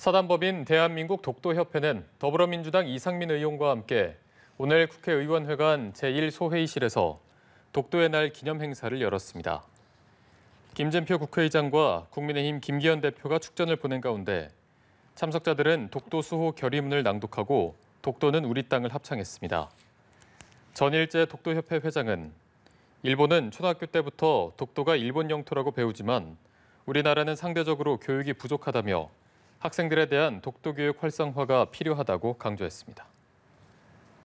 사단법인 대한민국 독도협회는 더불어민주당 이상민 의원과 함께 오늘 국회의원회관 제1소회의실에서 독도의 날 기념 행사를 열었습니다. 김진표 국회의장과 국민의힘 김기현 대표가 축전을 보낸 가운데 참석자들은 독도 수호 결의문을 낭독하고 독도는 우리 땅을 합창했습니다. 전일제 독도협회 회장은 일본은 초등학교 때부터 독도가 일본 영토라고 배우지만 우리나라는 상대적으로 교육이 부족하다며 학생들에 대한 독도교육 활성화가 필요하다고 강조했습니다.